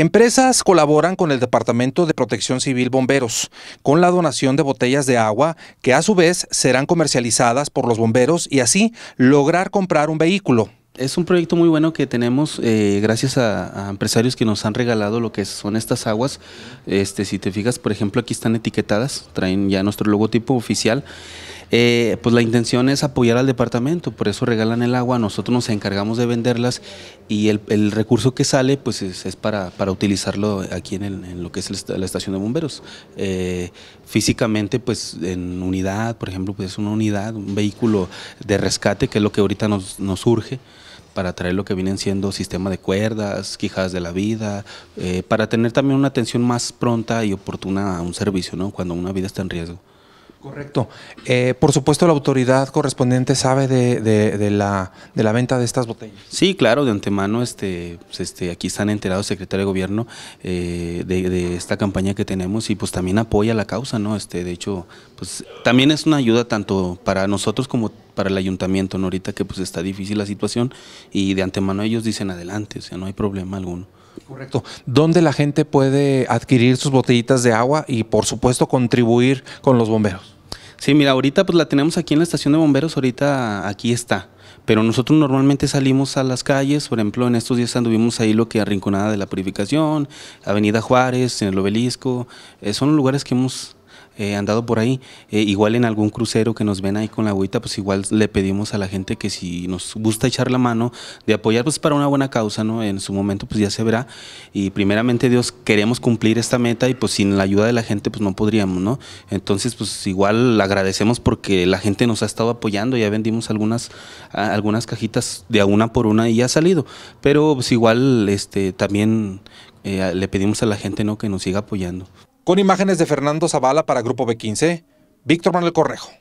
Empresas colaboran con el Departamento de Protección Civil Bomberos con la donación de botellas de agua que a su vez serán comercializadas por los bomberos y así lograr comprar un vehículo. Es un proyecto muy bueno que tenemos eh, gracias a, empresarios que nos han regalado lo que son estas aguas. Este, si te fijas, por ejemplo, aquí están etiquetadas, traen ya nuestro logotipo oficial. Eh, pues la intención es apoyar al departamento, por eso regalan el agua, nosotros nos encargamos de venderlas y el, recurso que sale pues es, para, para, utilizarlo aquí en, lo que es la estación de bomberos. Eh, físicamente pues en unidad, por ejemplo, pues es una unidad, un vehículo de rescate que es lo que ahorita nos, nos surge para traer lo que vienen siendo sistema de cuerdas, quijadas de la vida, eh, para tener también una atención más pronta y oportuna a un servicio, ¿no? cuando una vida está en riesgo. Correcto. Eh, por supuesto, la autoridad correspondiente sabe de, la, venta de estas botellas. Sí, claro, de antemano, este, pues, este, aquí están enterados, secretario de gobierno, eh, de, esta campaña que tenemos y pues también apoya la causa, ¿no? Este, de hecho, pues también es una ayuda tanto para nosotros como para el ayuntamiento, ¿no? Ahorita que pues está difícil la situación y de antemano ellos dicen adelante, o sea, no hay problema alguno. Correcto. ¿Dónde la gente puede adquirir sus botellitas de agua y por supuesto contribuir con los bomberos? Sí, mira, ahorita pues la tenemos aquí en la estación de bomberos, ahorita aquí está. Pero nosotros normalmente salimos a las calles, por ejemplo, en estos días anduvimos ahí lo que Arrinconada de la Purificación, Avenida Juárez, en el Obelisco, eh, son lugares que hemos eh, andado por ahí. Eh, igual en algún crucero que nos ven ahí con la agüita, pues igual le pedimos a la gente que si nos gusta echar la mano, de apoyar pues para una buena causa, ¿no? En su momento pues ya se verá. Y primeramente Dios, queremos cumplir esta meta y pues sin la ayuda de la gente pues no podríamos, ¿no? Entonces pues igual agradecemos porque la gente nos ha estado apoyando, ya vendimos algunas, algunas cajitas de una por una y ya ha salido. Pero pues igual este, también eh, le pedimos a la gente ¿no? que nos siga apoyando. Con imágenes de Fernando Zavala para Grupo B15, Víctor Manuel Correjo.